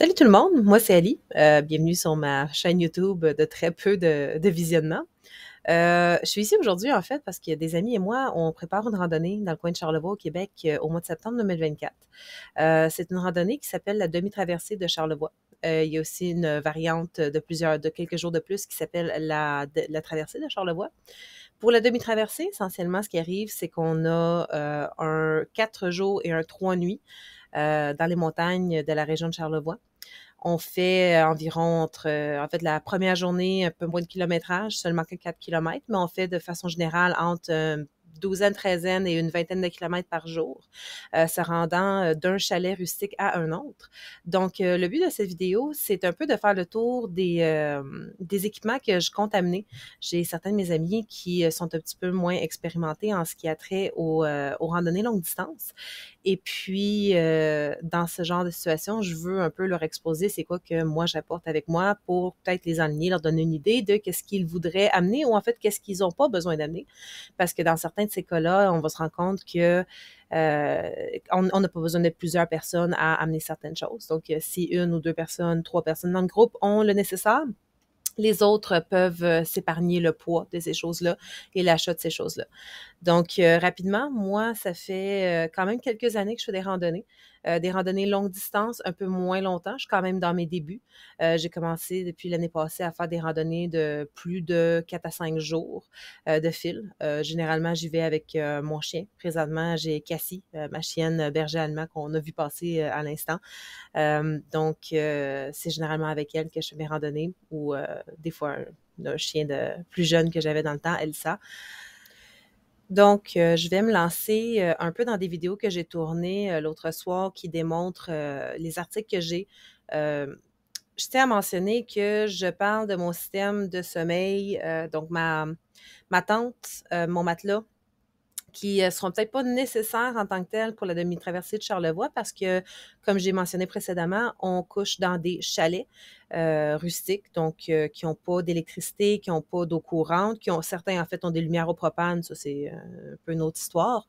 Salut tout le monde, moi c'est Ali. Euh, bienvenue sur ma chaîne YouTube de très peu de, visionnement. Euh, je suis ici aujourd'hui en fait parce que des amis et moi, on prépare une randonnée dans le coin de Charlevoix au Québec euh, au mois de septembre 2024. c'est une randonnée qui s'appelle la demi-traversée de Charlevoix. il y a aussi une variante de plusieurs, de quelques jours de plus qui s'appelle la, traversée de Charlevoix. Pour la demi-traversée, essentiellement, ce qui arrive, c'est qu'on a un quatre jours et un trois nuits dans les montagnes de la région de Charlevoix. On fait euh, environ entre, euh, en fait, la première journée, un peu moins de kilométrage, seulement que 4 km, mais on fait de façon générale entre une euh, douzaine, treizaine et une vingtaine de kilomètres par jour, se rendant d'un chalet rustique à un autre. Donc, le but de cette vidéo, c'est un peu de faire le tour des, des équipements que je compte amener. J'ai certains de mes amis qui sont un petit peu moins expérimentés en ce qui a trait aux, aux randonnées longue distance et puis, euh, dans ce genre de situation, je veux un peu leur exposer c'est quoi que moi j'apporte avec moi pour peut-être les enligner, leur donner une idée de qu'est-ce qu'ils voudraient amener ou en fait qu'est-ce qu'ils n'ont pas besoin d'amener. Parce que dans certains de ces cas-là, on va se rendre compte que euh, on n'a pas besoin de plusieurs personnes à amener certaines choses. Donc, euh, si une ou deux personnes, trois personnes dans le groupe ont le nécessaire, les autres peuvent euh, s'épargner le poids de ces choses-là et l'achat de ces choses-là. Donc, euh, rapidement, moi, ça fait euh, quand même quelques années que je fais des randonnées. Euh, des randonnées longue distance un peu moins longtemps. Je suis quand même dans mes débuts. Euh, j'ai commencé depuis l'année passée à faire des randonnées de plus de 4 à 5 jours euh, de fil. généralement, j'y vais avec mon chien. Présentement, j'ai Cassie, ma chienne berger allemand qu'on a vu passer à l'instant. donc, c'est généralement avec elle que je fais mes randonnées ou des fois un, un chien de plus jeune que j'avais dans le temps, Elsa. Donc, euh, je vais me lancer euh, un peu dans des vidéos que j'ai tournées euh, l'autre soir qui démontrent les articles que j'ai. je tiens à mentionner que je parle de mon système de sommeil, donc ma, ma tente, mon matelas, qui ne seront peut-être pas nécessaires en tant que tel pour la demi-traversée de Charlevoix parce que comme j'ai mentionné précédemment, on couche dans des chalets euh, rustiques, donc euh, qui n'ont pas d'électricité, qui n'ont pas d'eau courante, qui ont certains en fait ont des lumières au propane, ça c'est euh, un peu une autre histoire.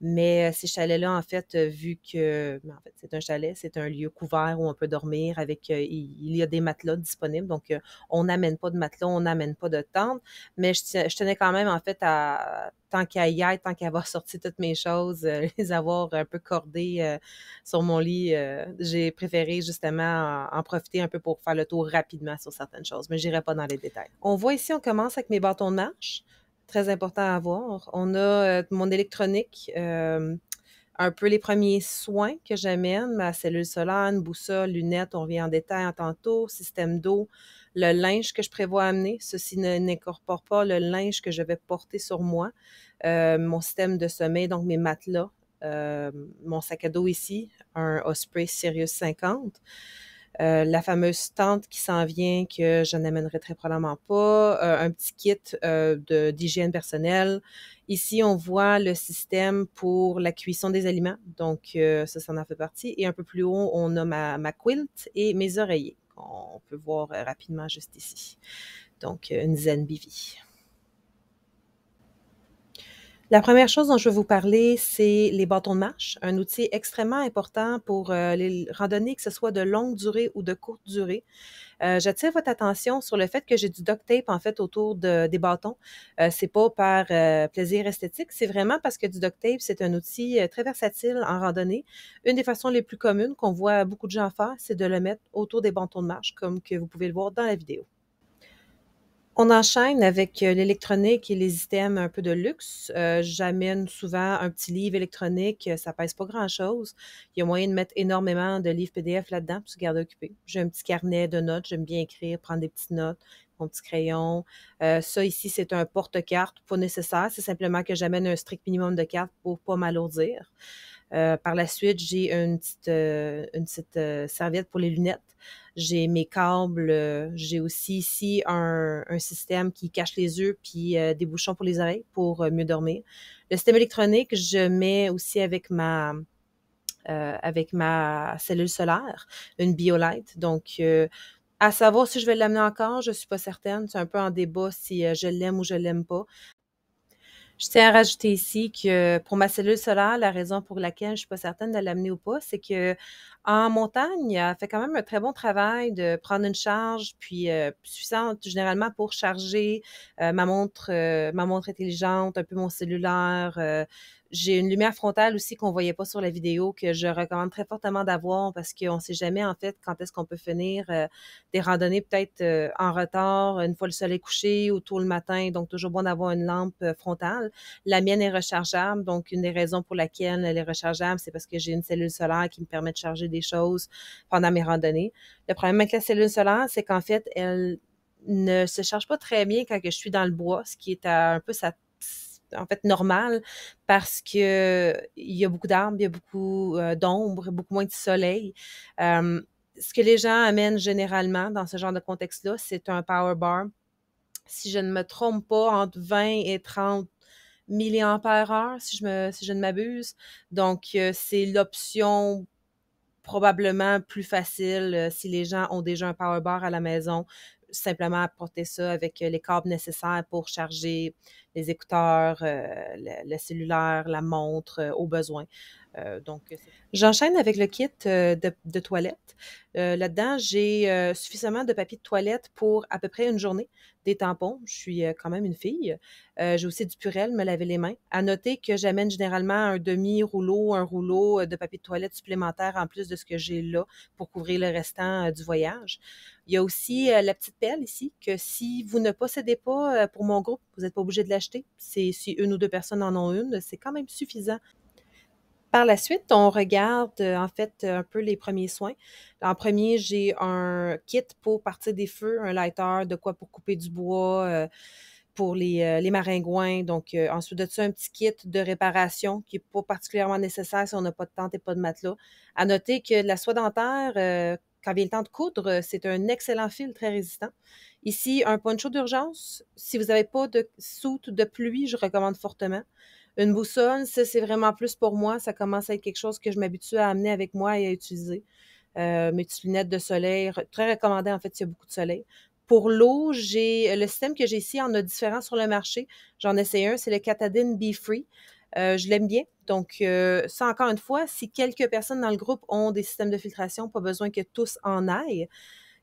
Mais ces chalets-là, en fait, vu que ben, c'est un chalet, c'est un lieu couvert où on peut dormir avec il y a des matelas disponibles, donc on n'amène pas de matelas, on n'amène pas de tente, mais je, je tenais quand même en fait à tant qu'à y être, tant qu'à avoir sorti toutes mes choses, les avoir un peu cordées sur mon lit euh, j'ai préféré justement en, profiter un peu pour faire le tour rapidement sur certaines choses, mais j'irai pas dans les détails. On voit ici, on commence avec mes bâtons de marche, très important à avoir. On a euh, mon électronique, euh, un peu les premiers soins que j'amène, ma cellule solaire, boussole, lunettes, on revient en détail en tantôt, système d'eau, le linge que je prévois amener. Ceci n'incorpore pas le linge que je vais porter sur moi, mon système de sommeil, donc mes matelas, euh, mon sac à dos ici, un Osprey Sirius 50. Euh, la fameuse tente qui s'en vient que je n'amènerai très probablement pas, euh, un petit kit d'hygiène personnelle. Ici, on voit le système pour la cuisson des aliments, donc ça, ça en fait partie. Et un peu plus haut, on a ma, quilt et mes oreillers, qu'on peut voir rapidement juste ici. Donc, une zen la première chose dont je vais vous parler, c'est les bâtons de marche, un outil extrêmement important pour euh, les randonnées, que ce soit de longue durée ou de courte durée. Euh, j'attire votre attention sur le fait que j'ai du duct tape en fait autour des bâtons. Euh, c'est pas par plaisir esthétique, c'est vraiment parce que du duct tape, c'est un outil très versatile en randonnée. Une des façons les plus communes qu'on voit beaucoup de gens faire, c'est de le mettre autour des bâtons de marche, comme que vous pouvez le voir dans la vidéo. On enchaîne avec euh, l'électronique et les items un peu de luxe. Euh, j'amène souvent un petit livre électronique, euh, ça pèse pas grand-chose. Il y a moyen de mettre énormément de livres PDF là-dedans pour se garder occupé. J'ai un petit carnet de notes, j'aime bien écrire, prendre des petites notes, mon petit crayon. ça ici, c'est un porte-carte, pas nécessaire, c'est simplement que j'amène un strict minimum de cartes pour pas m'alourdir. Euh, par la suite, j'ai une petite, euh, euh, serviette pour les lunettes. J'ai mes câbles. j'ai aussi ici un, système qui cache les yeux puis des bouchons pour les oreilles pour mieux dormir. Le système électronique, je mets aussi avec ma, avec ma cellule solaire, une BioLite. Donc, à savoir si je vais l'amener encore, je ne suis pas certaine. C'est un peu en débat si je l'aime ou je l'aime pas. Je tiens à rajouter ici que pour ma cellule solaire, la raison pour laquelle je ne suis pas certaine de l'amener ou pas, c'est que en montagne, elle fait quand même un très bon travail de prendre une charge, puis euh, suffisante généralement pour charger euh, ma montre, euh, ma montre intelligente, un peu mon cellulaire, euh, j'ai une lumière frontale aussi qu'on voyait pas sur la vidéo que je recommande très fortement d'avoir parce qu'on ne sait jamais en fait quand est-ce qu'on peut finir euh, des randonnées peut-être euh, en retard, une fois le soleil couché ou tôt le matin. Donc toujours bon d'avoir une lampe euh, frontale. La mienne est rechargeable, donc une des raisons pour laquelle elle est rechargeable, c'est parce que j'ai une cellule solaire qui me permet de charger des choses pendant mes randonnées. Le problème avec la cellule solaire, c'est qu'en fait elle ne se charge pas très bien quand je suis dans le bois, ce qui est un peu sa en fait normal parce que il y a beaucoup d'arbres, il y a beaucoup euh, d'ombres, d'ombre, beaucoup moins de soleil. ce que les gens amènent généralement dans ce genre de contexte-là, c'est un power bar. Si je ne me trompe pas, entre 20 et 30 milliampères heure, si je, me, je ne m'abuse. Donc, euh, c'est l'option probablement plus facile euh, si les gens ont déjà un power bar à la maison simplement apporter ça avec euh, les câbles nécessaires pour charger les écouteurs, euh, le, cellulaire, la montre euh, au besoin. Euh, donc, euh, J'enchaîne avec le kit euh, de, toilette. Là-dedans, j'ai suffisamment de papier de toilette pour à peu près une journée, des tampons. Je suis quand même une fille. j'ai aussi du purel, me laver les mains. À noter que j'amène généralement un demi-rouleau, un rouleau de papier de toilette supplémentaire en plus de ce que j'ai là pour couvrir le restant du voyage. Il y a aussi la petite pelle ici, que si vous ne possédez pas pour mon groupe, vous n'êtes pas obligé de l'acheter. si une ou deux personnes en ont une, c'est quand même suffisant par la suite, on regarde euh, en fait euh, un peu les premiers soins. En premier, j'ai un kit pour partir des feux, un lighter, de quoi pour couper du bois. Euh, pour les, maringouins. Donc, ensuite de ça, un petit kit de réparation qui n'est pas particulièrement nécessaire si on n'a pas de tente et pas de matelas. À noter que la soie dentaire, quand quand vient le temps de coudre, c'est un excellent fil très résistant. Ici, un poncho d'urgence. Si vous n'avez pas de soute de pluie, je recommande fortement. Une boussole, ça, c'est vraiment plus pour moi. Ça commence à être quelque chose que je m'habitue à amener avec moi et à utiliser. Euh, mes petites lunettes de soleil, très recommandées en fait s'il y a beaucoup de soleil. Pour l'eau, j'ai le système que j'ai ici en a différents sur le marché. J'en essayé un, c'est le Catadine Be Free. Euh, je l'aime bien. Donc, euh, ça, encore une fois, si quelques personnes dans le groupe ont des systèmes de filtration, pas besoin que tous en aillent.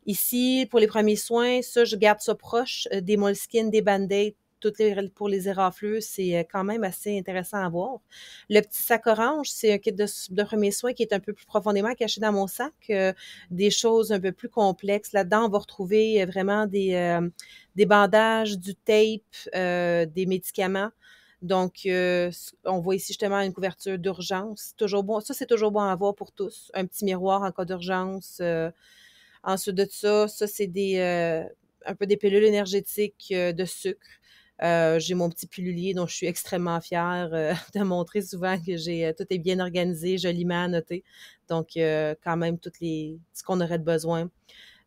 Ici, pour les premiers soins, ça, je garde ça proche, des moleskines, des band-aids, toutes les, pour les érafleux, c'est euh, quand même assez intéressant à voir. Le petit sac orange, c'est un kit de, premier soin qui est un peu plus profondément caché dans mon sac. Euh, des choses un peu plus complexes. Là-dedans, on va retrouver euh, vraiment des, bandages, du tape, des médicaments. Donc, on voit ici justement une couverture d'urgence. Toujours bon. Ça, c'est toujours bon à avoir pour tous. Un petit miroir en cas d'urgence. ensuite de ça, ça, c'est des un peu des pilules énergétiques de sucre. Euh, j'ai mon petit pilulier dont je suis extrêmement fière euh, de montrer souvent que j'ai euh, tout est bien organisé, joliment annoté. Donc, quand même, tout les, ce qu'on aurait de besoin.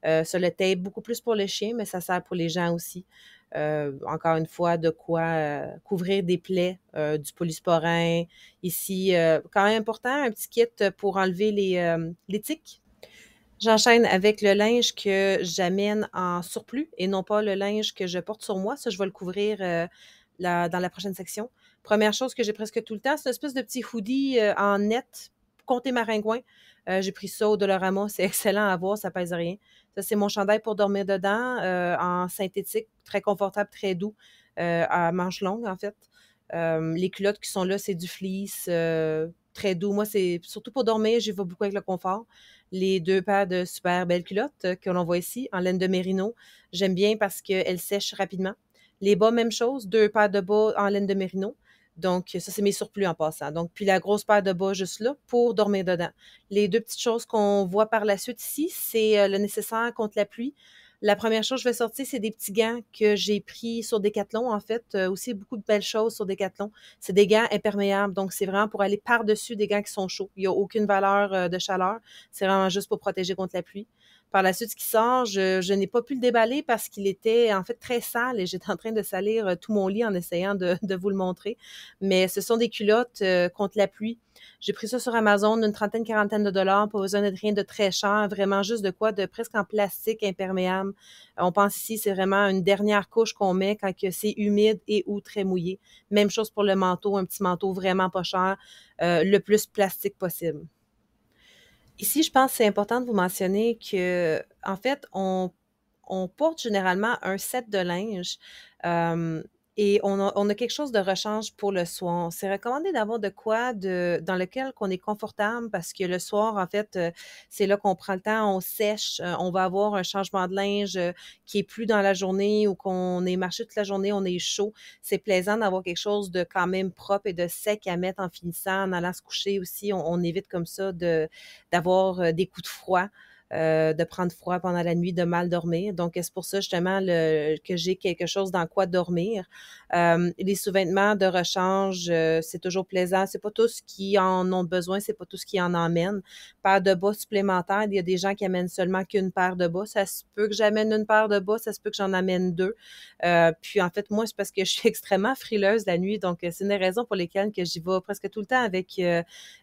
Sur le beaucoup plus pour le chien, mais ça sert pour les gens aussi. encore une fois, de quoi couvrir des plaies, du polysporin. Ici, quand même important, un petit kit pour enlever les, les tiques J'enchaîne avec le linge que j'amène en surplus et non pas le linge que je porte sur moi. Ça, je vais le couvrir euh, dans la prochaine section. Première chose que j'ai presque tout le temps, c'est une espèce de petit hoodie euh, en net, compté maringouin. Euh, j'ai pris ça au Dolorama, c'est excellent à voir, ça pèse rien. Ça, c'est mon chandail pour dormir dedans, en synthétique, très confortable, très doux, à manches longues en fait. les culottes qui sont là, c'est du fleece, très doux. Moi, c'est surtout pour dormir, j'y vais beaucoup avec le confort les deux paires de super belles culottes euh, que l'on voit ici en laine de mérino. J'aime bien parce qu'elles sèchent rapidement. Les bas, même chose, deux paires de bas en laine de mérino. Donc, ça, c'est mes surplus en passant. Donc, puis la grosse paire de bas juste là pour dormir dedans. Les deux petites choses qu'on voit par la suite ici, c'est euh, le nécessaire contre la pluie. La première chose que je vais sortir, c'est des petits gants que j'ai pris sur Decathlon. En fait, euh, aussi beaucoup de belles choses sur Decathlon. C'est des gants imperméables, donc c'est vraiment pour aller par-dessus des gants qui sont chauds. Il n'y a aucune valeur euh, de chaleur. C'est vraiment juste pour protéger contre la pluie. Par la suite, ce qui sort, je, n'ai pas pu le déballer parce qu'il était en fait très sale et j'étais en train de salir euh, tout mon lit en essayant de, vous le montrer. Mais ce sont des culottes euh, contre la pluie. J'ai pris ça sur Amazon, une trentaine, quarantaine de dollars, pas besoin de rien de très cher, vraiment juste de quoi de presque en plastique imperméable. On pense ici, c'est vraiment une dernière couche qu'on met quand c'est humide et ou très mouillé. Même chose pour le manteau, un petit manteau vraiment pas cher, euh, le plus plastique possible. Ici, je pense que c'est important de vous mentionner que, en fait, on, on porte généralement un set de linge. Euh, et on a, quelque chose de rechange pour le soir. C'est recommandé d'avoir de quoi de, dans lequel qu'on est confortable parce que le soir, en fait, euh, c'est là qu'on prend le temps, on sèche, euh, on va avoir un changement de linge euh, qui est plus dans la journée ou qu'on est marché toute la journée, on est chaud. C'est plaisant d'avoir quelque chose de quand même propre et de sec à mettre en finissant, en allant se coucher aussi. On, on évite comme ça de, d'avoir des coups de froid. Euh, de prendre froid pendant la nuit, de mal dormir. Donc, c'est pour ça justement que j'ai quelque chose dans quoi dormir. Euh, les sous de rechange, euh, c'est toujours plaisant. C'est pas tous qui en ont besoin, c'est pas tous qui en emmènent. Paire de bas supplémentaires, il y a des gens qui amènent seulement qu'une paire de bas. Ça se peut que j'amène une paire de bas, ça se peut que j'en amène deux. puis en fait, moi, c'est parce que je suis extrêmement frileuse la nuit, donc c'est une des raisons pour lesquelles que j'y vais presque tout le temps avec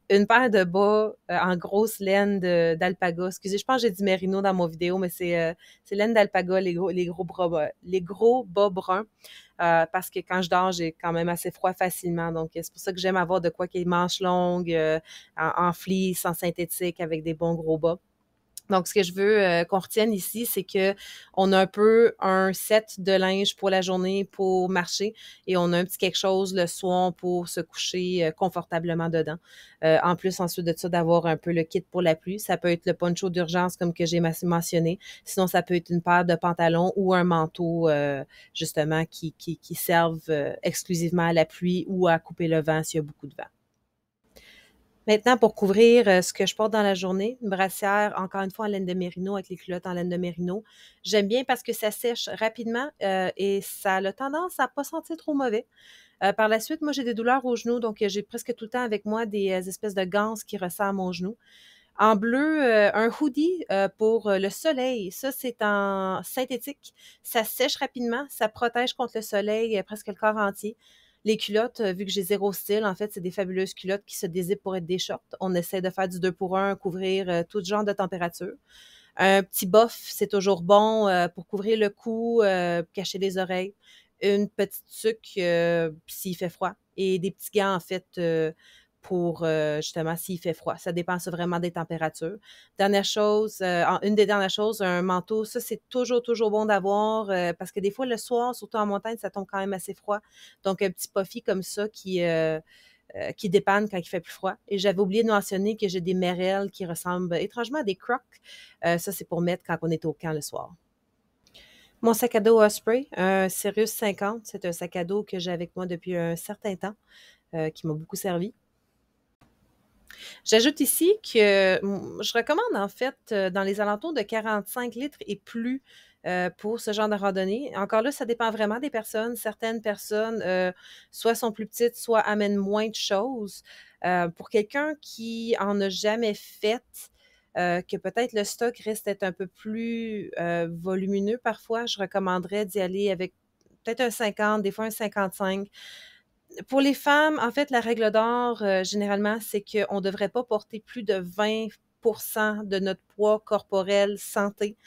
une paire de bas euh, en grosse laine d'alpaga. Excusez, je pense que j'ai dit merino dans mon vidéo, mais c'est euh, laine d'alpaga, les gros, les gros euh, les gros bas bruns. Euh, parce que quand je dors, j'ai quand même assez froid facilement. Donc, c'est pour ça que j'aime avoir de quoi qui des manches longues, en, en fleece, en synthétique, avec des bons gros bas. Donc, ce que je veux euh, qu'on retienne ici, c'est que on a un peu un set de linge pour la journée pour marcher et on a un petit quelque chose le soin pour se coucher euh, confortablement dedans. Euh, en plus, ensuite de ça, d'avoir un peu le kit pour la pluie. Ça peut être le poncho d'urgence, comme que j'ai mentionné. Sinon, ça peut être une paire de pantalons ou un manteau, justement, qui, qui, qui servent exclusivement à la pluie ou à couper le vent s'il y a beaucoup de vent. Maintenant, pour couvrir euh, ce que je porte dans la journée, une brassière, encore une fois, en laine de mérino, avec les culottes en laine de mérino. J'aime bien parce que ça sèche rapidement euh, et ça a tendance à pas sentir trop mauvais. Euh, par la suite, moi, j'ai des douleurs aux genoux, donc j'ai presque tout le temps avec moi des espèces de ganses qui ressemblent mon genou. En bleu, un hoodie pour le soleil. Ça, c'est en synthétique. Ça sèche rapidement. Ça protège contre le soleil presque le corps entier. Les culottes, euh, vu que j'ai zéro style, en fait, c'est des fabuleuses culottes qui se désipent pour être des shorts. On essaie de faire du 2 pour un, couvrir euh, tout genre de température. Un petit bof, c'est toujours bon euh, pour couvrir le cou, cacher les oreilles. Une petite suc s'il fait froid. Et des petits gants, en fait, pour euh, justement s'il fait froid. Ça dépend vraiment des températures. Dernière chose, euh, une des dernières choses, un manteau, ça c'est toujours, toujours bon d'avoir euh, parce que des fois le soir, surtout en montagne, ça tombe quand même assez froid. Donc un petit puffy comme ça qui, qui dépanne quand il fait plus froid. Et j'avais oublié de mentionner que j'ai des merelles qui ressemblent étrangement à des crocs. ça c'est pour mettre quand on est au camp le soir. Mon sac à dos Osprey, un Sirius 50, c'est un sac à dos que j'ai avec moi depuis un certain temps, qui m'a beaucoup servi. J'ajoute ici que mm, je recommande en fait euh, dans les alentours de 45 litres et plus euh, pour ce genre de randonnée. Encore là, ça dépend vraiment des personnes. Certaines personnes, euh, soit sont plus petites, soit amènent moins de choses. pour quelqu'un qui en a jamais fait, que peut-être le stock reste un peu plus volumineux parfois, je recommanderais d'y aller avec peut-être un 50, des fois un 55 pour les femmes, en fait, la règle d'or, euh, généralement, c'est qu'on ne devrait pas porter plus de 20 de notre poids corporel santé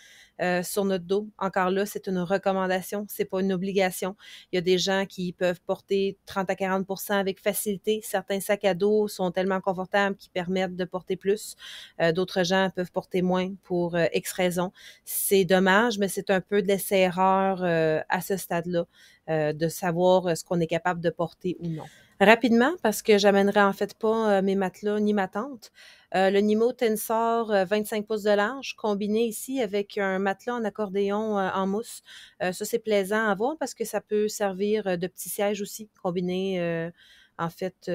euh, sur notre dos. Encore là, c'est une recommandation, c'est pas une obligation. Il y a des gens qui peuvent porter 30 à 40 avec facilité. Certains sacs à dos sont tellement confortables qu'ils permettent de porter plus. Euh, d'autres gens peuvent porter moins pour ex X raison. C'est dommage, mais c'est un peu de l'essai-erreur à ce stade-là. Euh, de savoir euh, ce qu'on est capable de porter ou non. Rapidement, parce que j'amènerai en fait pas euh, mes matelas ni ma tente. le Nimo Tensor 25 pouces de large, combiné ici avec un matelas en accordéon en mousse. ça, c'est plaisant à voir parce que ça peut servir de petit siège aussi, combiné en fait,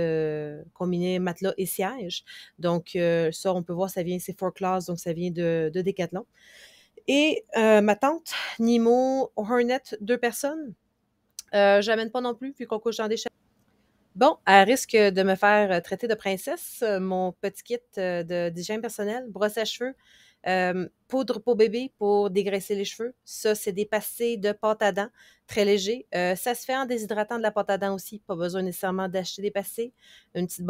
combiné matelas et siège. Donc, ça, on peut voir, ça vient, c'est Four Class, donc ça vient de, de Decathlon. Et ma tante, Nimo Hornet, deux personnes. Euh, J'amène pas non plus, puis qu'on couche dans des Bon, à risque de me faire euh, traiter de princesse, euh, mon petit kit euh, de d'hygiène personnelle, brosse à cheveux, poudre pour bébé pour dégraisser les cheveux. Ça, c'est des passés de pâte à dents, très léger. ça se fait en déshydratant de la pâte à dents aussi. Pas besoin nécessairement d'acheter des passés. Une petite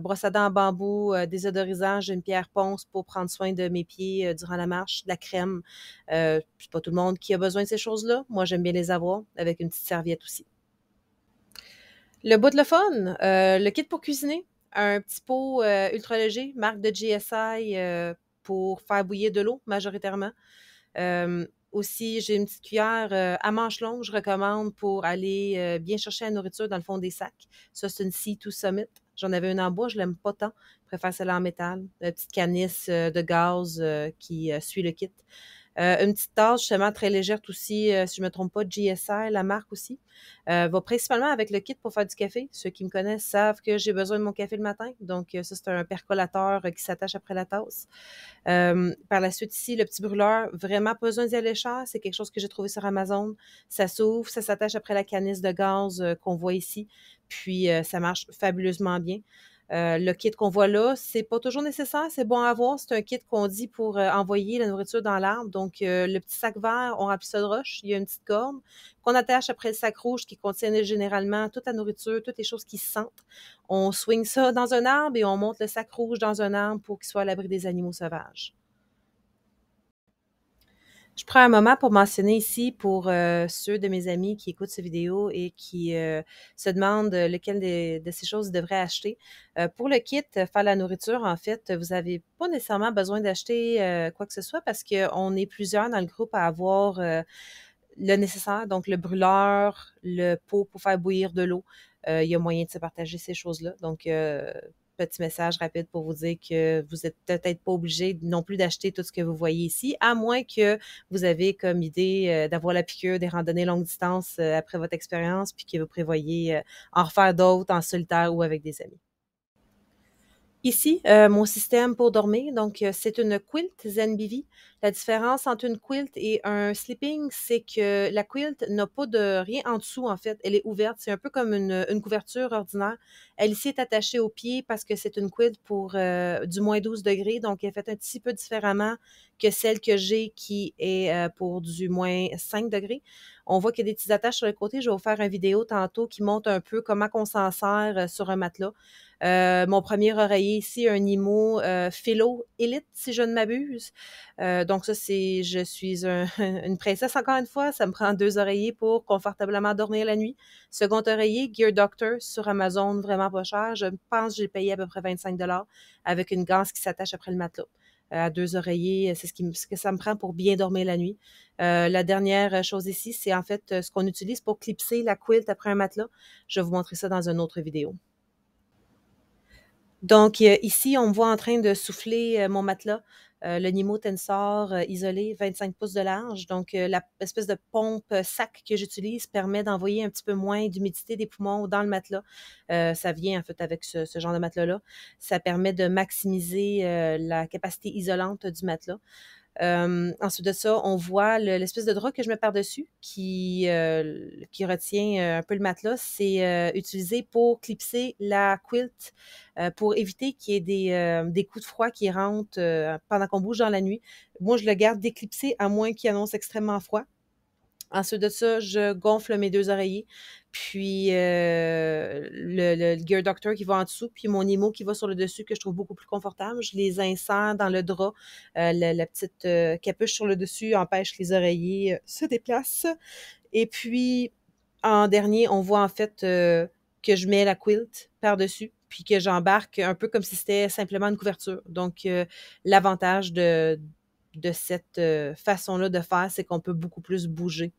brosse à dents en bambou, désodorisant. une pierre ponce pour prendre soin de mes pieds durant la marche, de la crème. c'est pas tout le monde qui a besoin de ces choses-là. Moi, j'aime bien les avoir avec une petite serviette aussi. Le bout de le fun, euh, le kit pour cuisiner, un petit pot euh, ultra léger, marque de GSI euh, pour faire bouillir de l'eau majoritairement. aussi, j'ai une petite cuillère à manche longue, je recommande pour aller bien chercher la nourriture dans le fond des sacs. Ça, c'est une Sea to Summit. J'en avais une en bois, je l'aime pas tant. Je préfère celle en métal. La petite canisse de gaz qui suit le kit. Euh, une petite tasse, justement, très légère aussi, euh, si je ne me trompe pas, GSR, la marque aussi, euh, va principalement avec le kit pour faire du café. Ceux qui me connaissent savent que j'ai besoin de mon café le matin. Donc, ça, c'est un percolateur qui s'attache après la tasse. par la suite, ici, le petit brûleur, vraiment pas besoin d'y aller cher. C'est quelque chose que j'ai trouvé sur Amazon. Ça s'ouvre, ça s'attache après la canisse de gaz qu'on voit ici. Puis, ça marche fabuleusement bien. Euh, le kit qu'on voit là, c'est pas toujours nécessaire, c'est bon à avoir. C'est un kit qu'on dit pour euh, envoyer la nourriture dans l'arbre. Donc, euh, le petit sac vert, on remplit ça de roche, il y a une petite corne qu'on attache après le sac rouge qui contient généralement toute la nourriture, toutes les choses qui sentent. On swing ça dans un arbre et on monte le sac rouge dans un arbre pour qu'il soit à l'abri des animaux sauvages. Je prends un moment pour mentionner ici pour euh, ceux de mes amis qui écoutent cette vidéo et qui euh, se demandent euh, lequel de, ces choses ils devraient acheter. pour le kit, faire la nourriture, en fait, vous n'avez pas nécessairement besoin d'acheter quoi que ce soit parce qu'on est plusieurs dans le groupe à avoir le nécessaire, donc le brûleur, le pot pour faire bouillir de l'eau. il y a moyen de se partager ces choses-là. Donc, petit message rapide pour vous dire que vous n'êtes peut-être pas obligé non plus d'acheter tout ce que vous voyez ici, à moins que vous avez comme idée euh, d'avoir la piqûre des randonnées longue distance euh, après votre expérience, puis que vous prévoyez euh, en refaire d'autres en solitaire ou avec des amis. Ici, mon système pour dormir, donc c'est une quilt ZenBV. La différence entre une quilt et un sleeping, c'est que la quilt n'a pas de rien en dessous, en fait. Elle est ouverte. C'est un peu comme une, couverture ordinaire. Elle ici est attachée au pied parce que c'est une quilt pour euh, du moins 12 degrés. Donc, elle est faite un petit peu différemment que celle que j'ai qui est euh, pour du moins 5 degrés. On voit qu'il y a des petites attaches sur le côté. Je vais vous faire une vidéo tantôt qui montre un peu comment on s'en sert euh, sur un matelas. mon premier oreiller ici, un IMO Philo Elite, si je ne m'abuse donc ça, c'est, je suis une princesse encore une fois. Ça me prend deux oreillers pour confortablement dormir la nuit. Second oreiller, Gear Doctor sur Amazon, vraiment pas cher. Je pense que j'ai payé à peu près 25 dollars avec une ganse qui s'attache après le matelas. Euh, à deux oreillers, euh, c'est ce, que ça me prend pour bien dormir la nuit. Euh, la dernière chose ici, c'est en fait ce qu'on utilise pour clipser la quilt après un matelas. Je vais vous montrer ça dans une autre vidéo. Donc ici, on me voit en train de souffler mon matelas. Euh, le nimo Tensor euh, isolé, 25 pouces de large. Donc, euh, l'espèce de pompe sac que j'utilise permet d'envoyer un petit peu moins d'humidité des poumons dans le matelas. ça vient en fait avec ce, ce genre de matelas-là. Ça permet de maximiser la capacité isolante du matelas. Euh, ensuite de ça, on voit l'espèce de drap que je mets par-dessus qui, euh, qui retient euh, un peu le matelas. C'est euh, utilisé pour clipser la quilt pour éviter qu'il y ait des, des, coups de froid qui rentrent pendant qu'on bouge dans la nuit. Moi, je le garde déclipsé à moins qu'il annonce extrêmement froid. Ensuite de ça, je gonfle mes deux oreillers, puis euh, le, Gear Doctor qui va en dessous, puis mon IMO qui va sur le dessus, que je trouve beaucoup plus confortable. Je les insère dans le drap. Euh, la, petite euh, capuche sur le dessus empêche les oreillers se déplacent. Et puis, en dernier, on voit en fait que je mets la quilt par-dessus puis que j'embarque un peu comme si c'était simplement une couverture. Donc, l'avantage de, de cette euh, façon-là de faire, c'est qu'on peut beaucoup plus bouger.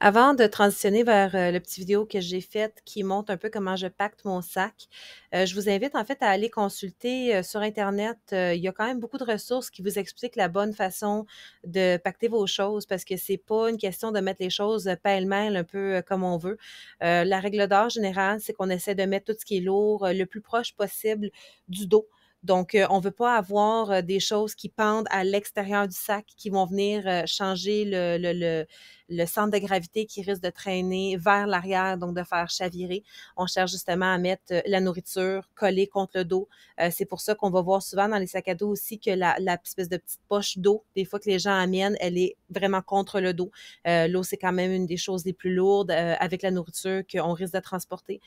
Avant de transitionner vers euh, le petit vidéo que j'ai faite qui montre un peu comment je pacte mon sac, euh, je vous invite en fait à aller consulter sur Internet. il y a quand même beaucoup de ressources qui vous expliquent la bonne façon de pacter vos choses parce que c'est pas une question de mettre les choses pêle-mêle un peu comme on veut. la règle d'or générale, c'est qu'on essaie de mettre tout ce qui est lourd le plus proche possible du dos. Donc, euh, on ne veut pas avoir euh, des choses qui pendent à l'extérieur du sac qui vont venir euh, changer le, le, le, le centre de gravité qui risque de traîner vers l'arrière, donc de faire chavirer. On cherche justement à mettre euh, la nourriture collée contre le dos. Euh, c'est pour ça qu'on va voir souvent dans les sacs à dos aussi que la, espèce de petite poche d'eau, des fois que les gens amènent, elle est vraiment contre le dos. Euh, l'eau, c'est quand même une des choses les plus lourdes avec la nourriture qu'on risque de transporter.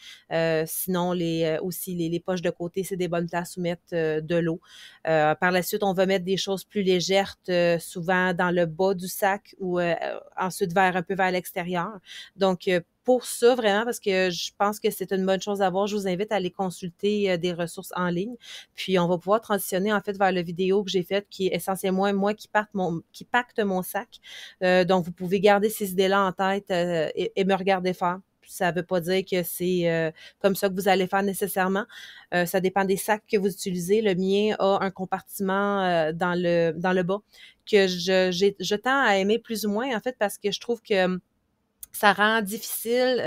sinon, les, aussi, les, les, poches de côté, c'est des bonnes places où mettre de l'eau. par la suite, on va mettre des choses plus légères, souvent dans le bas du sac ou ensuite vers un peu vers l'extérieur. Donc, euh, pour ça, vraiment, parce que je pense que c'est une bonne chose à voir, je vous invite à aller consulter euh, des ressources en ligne. Puis, on va pouvoir transitionner, en fait, vers la vidéo que j'ai faite, qui est essentiellement moi qui, parte mon, qui pacte mon sac. Euh, donc, vous pouvez garder ces idées-là en tête et, et me regarder faire. Ça ne veut pas dire que c'est euh, comme ça que vous allez faire nécessairement. Euh, ça dépend des sacs que vous utilisez. Le mien a un compartiment euh, dans, le, dans le bas que je, j'ai, tends à aimer plus ou moins, en fait, parce que je trouve que hum, ça rend difficile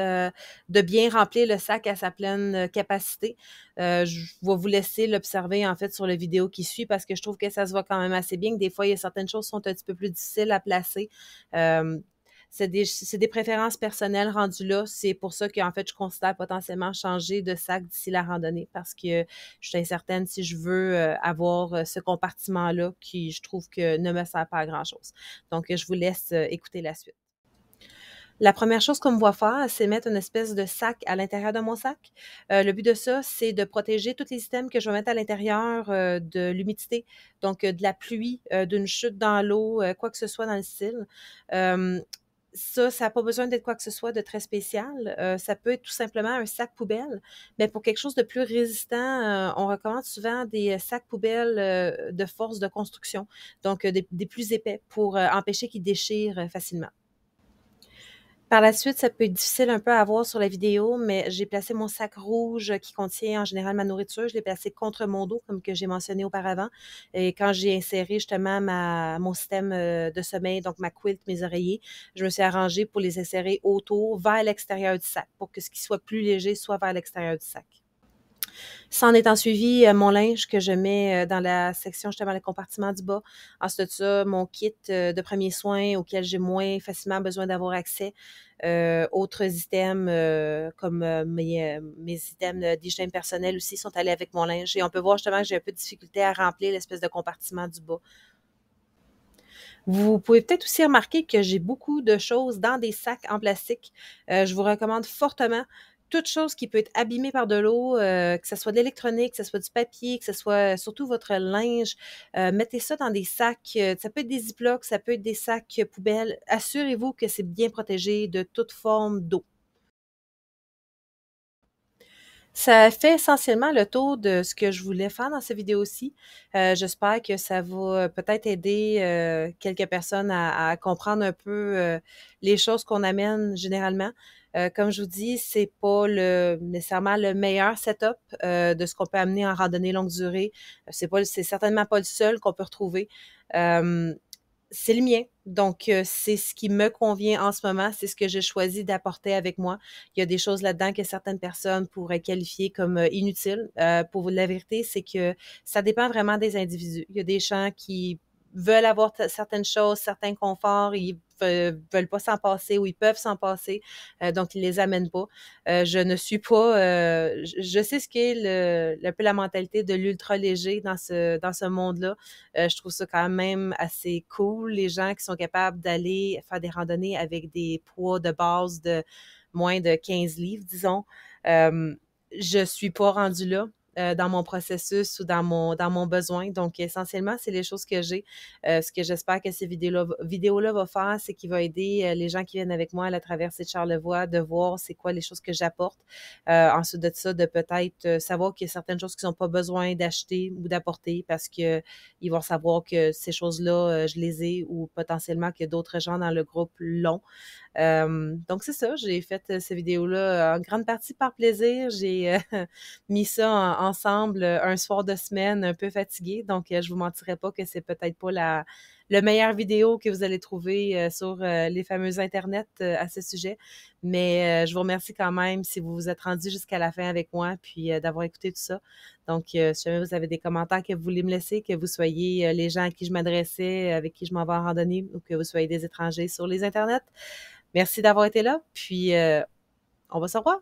de bien remplir le sac à sa pleine capacité. je vais vous laisser l'observer en fait sur la vidéo qui suit parce que je trouve que ça se voit quand même assez bien que des fois il y a certaines choses qui sont un petit peu plus difficiles à placer c'est des, des, préférences personnelles rendues là. C'est pour ça en fait, je considère potentiellement changer de sac d'ici la randonnée parce que je suis incertaine si je veux euh, avoir euh, ce compartiment-là qui, je trouve, que ne me sert pas à grand-chose. Donc, je vous laisse euh, écouter la suite. La première chose qu'on me voit faire, c'est mettre une espèce de sac à l'intérieur de mon sac. le but de ça, c'est de protéger tous les systèmes que je vais mettre à l'intérieur de l'humidité, donc de la pluie, d'une chute dans l'eau, quoi que ce soit dans le style ça, ça n'a pas besoin d'être quoi que ce soit de très spécial. Euh, ça peut être tout simplement un sac poubelle. Mais pour quelque chose de plus résistant, euh, on recommande souvent des euh, sacs poubelles de force de construction, donc des, des, plus épais pour empêcher qu'ils déchirent facilement. Par la suite, ça peut être difficile un peu à voir sur la vidéo, mais j'ai placé mon sac rouge euh, qui contient en général ma nourriture. Je l'ai placé contre mon dos, comme que j'ai mentionné auparavant. Et quand j'ai inséré justement ma, mon système euh, de sommeil, donc ma quilt, mes oreillers, je me suis arrangée pour les insérer autour, vers l'extérieur du sac, pour que ce qui soit plus léger soit vers l'extérieur du sac. Ça en étant suivi euh, mon linge que je mets euh, dans la section justement le compartiment du bas. Ensuite ça, mon kit euh, de premiers soins auquel j'ai moins facilement besoin d'avoir accès. autres items comme mes, mes, items d'hygiène personnelle aussi sont allés avec mon linge. Et on peut voir justement que j'ai un peu de difficulté à remplir l'espèce de compartiment du bas. Vous pouvez peut-être aussi remarquer que j'ai beaucoup de choses dans des sacs en plastique. je vous recommande fortement toute chose qui peut être abîmée par de l'eau, euh, que ce soit de l'électronique, que ce soit du papier, que ce soit euh, surtout votre linge, euh, mettez ça dans des sacs. Ça peut être des ziplocs, ça peut être des sacs poubelles. Assurez-vous que c'est bien protégé de toute forme d'eau. Ça fait essentiellement le tour de ce que je voulais faire dans cette vidéo-ci. J'espère que ça va peut-être aider quelques personnes à, comprendre un peu les choses qu'on amène généralement. Euh, comme je vous dis, c'est pas le, nécessairement le meilleur setup euh, de ce qu'on peut amener en randonnée longue durée. Euh, c'est pas, c'est certainement pas le seul qu'on peut retrouver. c'est le mien. Donc, c'est ce qui me convient en ce moment. C'est ce que j'ai choisi d'apporter avec moi. Il y a des choses là-dedans que certaines personnes pourraient qualifier comme inutiles. pour vous la vérité, c'est que ça dépend vraiment des individus. Il y a des gens qui veulent avoir certaines choses, certains conforts, veulent pas s'en passer ou ils peuvent s'en passer, euh, donc ils les amènent pas. Euh, je ne suis pas, euh, je sais ce qu'est le, un peu la mentalité de l'ultra léger dans ce dans ce monde-là. je trouve ça quand même assez cool les gens qui sont capables d'aller faire des randonnées avec des poids de base de moins de 15 livres, disons. je suis pas rendue là. Euh, dans mon processus ou dans mon, dans mon besoin. Donc, essentiellement, c'est les choses que j'ai. Euh, ce que j'espère que ces vidéos-là -là va faire, c'est qu'il va aider euh, les gens qui viennent avec moi à la traversée de Charlevoix de voir c'est quoi les choses que j'apporte. ensuite de ça, de peut-être savoir qu'il y a certaines choses qu'ils n'ont pas besoin d'acheter ou d'apporter parce qu'ils vont savoir que ces choses-là, je les ai ou potentiellement que d'autres gens dans le groupe l'ont donc, c'est ça, j'ai fait ces vidéos-là en grande partie par plaisir. J'ai euh, mis ça ensemble un soir de semaine un peu fatigué. Donc, je vous mentirai pas que c'est peut-être pas la, le meilleure vidéo que vous allez trouver sur les fameux Internet à ce sujet. Mais je vous remercie quand même si vous vous êtes rendu jusqu'à la fin avec moi, puis d'avoir écouté tout ça. Donc, si jamais vous avez des commentaires que vous voulez me laisser, que vous soyez les gens à qui je m'adressais, avec qui je m'en vais en randonnée, ou que vous soyez des étrangers sur les Internets, Merci d'avoir été là, puis euh, on va se revoir.